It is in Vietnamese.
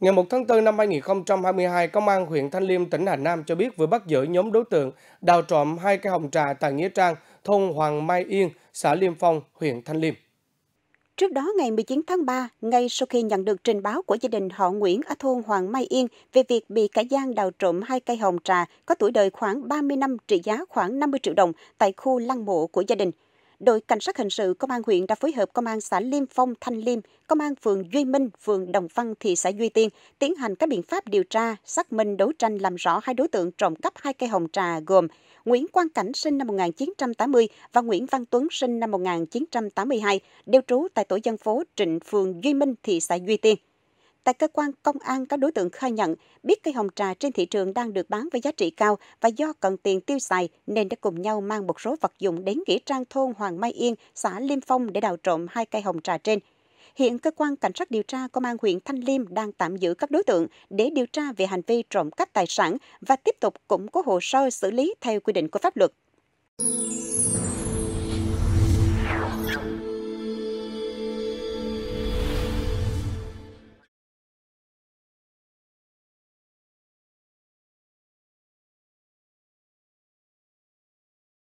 Ngày 1 tháng 4 năm 2022, Công an huyện Thanh Liêm, tỉnh Hà Nam cho biết vừa bắt giữ nhóm đối tượng đào trộm hai cây hồng trà tại Nghĩa Trang, thôn Hoàng Mai Yên, xã Liêm Phong, huyện Thanh Liêm. Trước đó, ngày 19 tháng 3, ngay sau khi nhận được trình báo của gia đình họ Nguyễn ở thôn Hoàng Mai Yên về việc bị cả gian đào trộm hai cây hồng trà có tuổi đời khoảng 30 năm trị giá khoảng 50 triệu đồng tại khu lăng mộ của gia đình – đội cảnh sát hình sự công an huyện đã phối hợp công an xã Liêm Phong, Thanh Liêm, công an phường Duy Minh, phường Đồng Văn, thị xã Duy Tiên tiến hành các biện pháp điều tra, xác minh đấu tranh làm rõ hai đối tượng trộm cắp hai cây hồng trà gồm Nguyễn Quang Cảnh sinh năm 1980 và Nguyễn Văn Tuấn sinh năm 1982 đều trú tại tổ dân phố Trịnh, phường Duy Minh, thị xã Duy Tiên. Tại cơ quan công an, các đối tượng khai nhận biết cây hồng trà trên thị trường đang được bán với giá trị cao và do cần tiền tiêu xài nên đã cùng nhau mang một số vật dụng đến nghĩa trang thôn Hoàng Mai Yên, xã Liêm Phong để đào trộm hai cây hồng trà trên. Hiện cơ quan cảnh sát điều tra công an huyện Thanh Liêm đang tạm giữ các đối tượng để điều tra về hành vi trộm cắp tài sản và tiếp tục củng cố hồ sơ xử lý theo quy định của pháp luật.